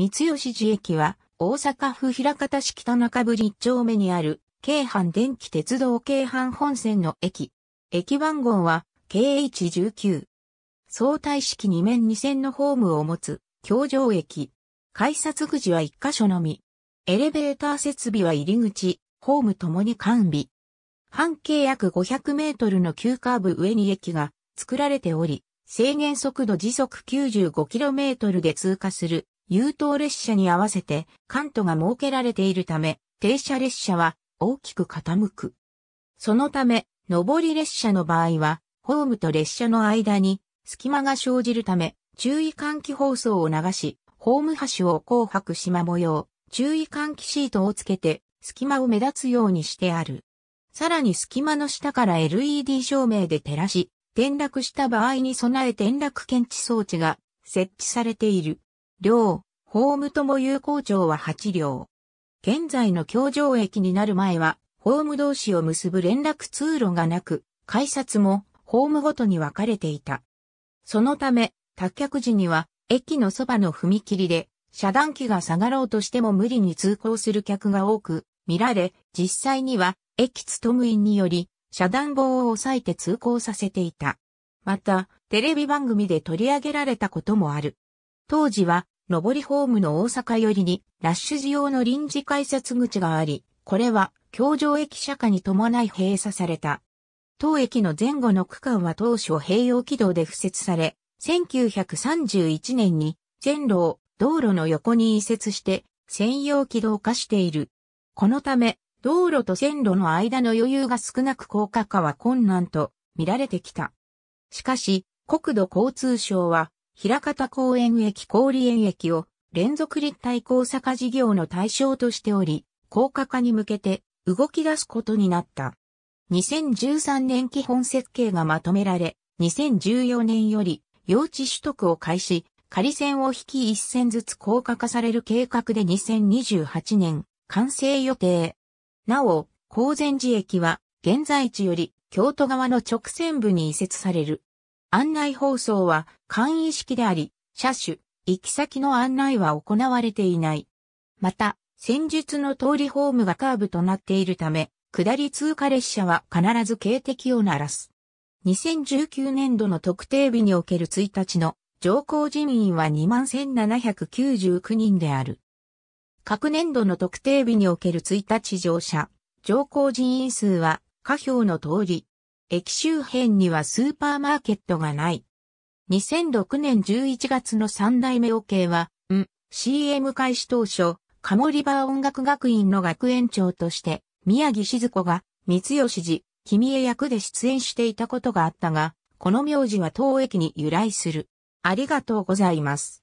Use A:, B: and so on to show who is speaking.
A: 三吉寺駅は、大阪府枚方市北中ぶ1丁目にある、京阪電気鉄道京阪本線の駅。駅番号は、KH19。相対式2面2線のホームを持つ、京城駅。改札口は1箇所のみ。エレベーター設備は入り口、ホームともに完備。半径約500メートルの急カーブ上に駅が作られており、制限速度時速 95km で通過する優等列車に合わせて関東が設けられているため、停車列車は大きく傾く。そのため、上り列車の場合は、ホームと列車の間に隙間が生じるため、注意喚起放送を流し、ホーム端を紅白縞模様、注意喚起シートをつけて、隙間を目立つようにしてある。さらに隙間の下から LED 照明で照らし、転落した場合に備え転落検知装置が設置されている。両、ホムと友友好町は8両。現在の京城駅になる前は、ホーム同士を結ぶ連絡通路がなく、改札もホームごとに分かれていた。そのため、脱却時には、駅のそばの踏切で、遮断機が下がろうとしても無理に通行する客が多く、見られ、実際には、駅勤務員により、遮断棒を押さえて通行させていた。また、テレビ番組で取り上げられたこともある。当時は、上りホームの大阪寄りに、ラッシュ時用の臨時改札口があり、これは、京城駅社迦に伴い閉鎖された。当駅の前後の区間は当初併用軌道で敷設され、1931年に、全路を道路の横に移設して、専用軌道化している。このため、道路と線路の間の余裕が少なく高架化は困難と見られてきた。しかし、国土交通省は平方公園駅氷園駅を連続立体交差化事業の対象としており、高架化に向けて動き出すことになった。2013年基本設計がまとめられ、2014年より用地取得を開始、仮線を引き1線ずつ高架化される計画で2028年完成予定。なお、高前寺駅は現在地より京都側の直線部に移設される。案内放送は簡易式であり、車種、行き先の案内は行われていない。また、戦術の通りホームがカーブとなっているため、下り通過列車は必ず警笛を鳴らす。2019年度の特定日における1日の乗降人員は21,799人である。各年度の特定日における1日乗車、乗降人員数は下表の通り、駅周辺にはスーパーマーケットがない。2006年11月の三代目オケは、ん、CM 開始当初、カモリバー音楽学院の学園長として、宮城静子が、三吉寺、君へ役で出演していたことがあったが、この名字は当駅に由来する。ありがとうございます。